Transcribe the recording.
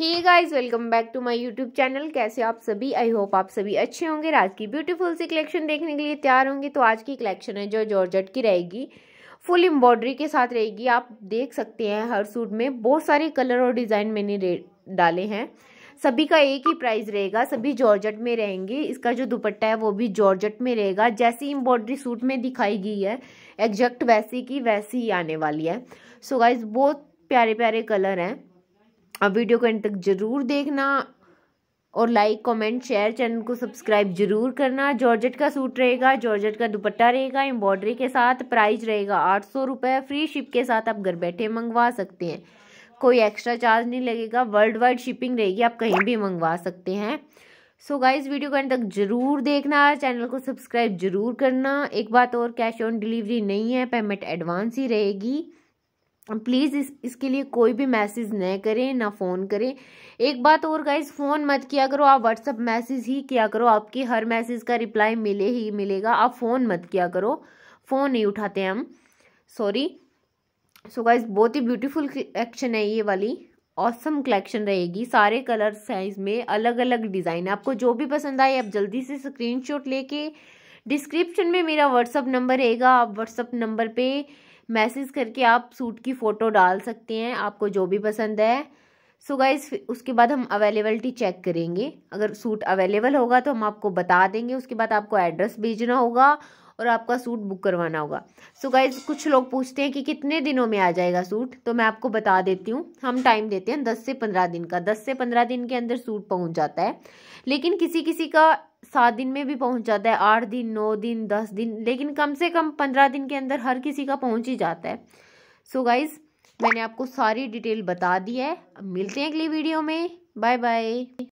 he guys welcome back to my YouTube channel कैसे आप सभी आई होप आप सभी अच्छे होंगे आज की ब्यूटीफुल सी कलेक्शन देखने के लिए तैयार होंगे तो आज की कलेक्शन है जो जॉर्जट की रहेगी फुल एम्ब्रॉयडरी के साथ रहेगी आप देख सकते हैं हर सूट में बहुत सारे कलर और डिज़ाइन मैंने डाले हैं सभी का एक ही प्राइस रहेगा सभी जॉर्जट में रहेंगे इसका जो दुपट्टा है वो भी जॉर्जट में रहेगा जैसी एम्ब्रॉयडरी सूट में दिखाई गई है एग्जैक्ट वैसी की वैसी ही आने वाली है सो so गाइज बहुत प्यारे प्यारे कलर हैं अब वीडियो को एंड तक ज़रूर देखना और लाइक कमेंट शेयर चैनल को सब्सक्राइब जरूर करना जॉर्जेट का सूट रहेगा जॉर्जेट का दुपट्टा रहेगा एम्ब्रॉयडरी के साथ प्राइस रहेगा आठ सौ रुपये फ्री शिप के साथ आप घर बैठे मंगवा सकते हैं कोई एक्स्ट्रा चार्ज नहीं लगेगा वर्ल्ड वाइड शिपिंग रहेगी आप कहीं भी मंगवा सकते हैं सो so गाइज वीडियो को एंड तक जरूर देखना चैनल को सब्सक्राइब जरूर करना एक बात और कैश ऑन डिलीवरी नहीं है पेमेंट एडवांस ही रहेगी प्लीज़ इस इसके लिए कोई भी मैसेज न करें ना फ़ोन करें एक बात और गाइज फ़ोन मत किया करो आप व्हाट्सअप मैसेज ही किया करो आपके हर मैसेज का रिप्लाई मिले ही मिलेगा आप फ़ोन मत किया करो फ़ोन नहीं उठाते हम सॉरी सो गाइज बहुत ही ब्यूटीफुल कलेक्शन है ये वाली ऑसम कलेक्शन रहेगी सारे कलर साइज में अलग अलग डिज़ाइन आपको जो भी पसंद आए आप जल्दी से स्क्रीन लेके डिस्क्रिप्शन में मेरा व्हाट्सअप नंबर रहेगा आप व्हाट्सअप नंबर पर मैसेज करके आप सूट की फ़ोटो डाल सकते हैं आपको जो भी पसंद है सो so गाइस उसके बाद हम अवेलेबलिटी चेक करेंगे अगर सूट अवेलेबल होगा तो हम आपको बता देंगे उसके बाद आपको एड्रेस भेजना होगा और आपका सूट बुक करवाना होगा सो so गाइज कुछ लोग पूछते हैं कि कितने दिनों में आ जाएगा सूट तो मैं आपको बता देती हूँ हम टाइम देते हैं दस से पंद्रह दिन का दस से पंद्रह दिन के अंदर सूट पहुँच जाता है लेकिन किसी किसी का सात दिन में भी पहुंच जाता है आठ दिन नौ दिन दस दिन लेकिन कम से कम पंद्रह दिन के अंदर हर किसी का पहुंच ही जाता है सो so गाइज़ मैंने आपको सारी डिटेल बता दी है मिलते हैं अगली वीडियो में बाय बाय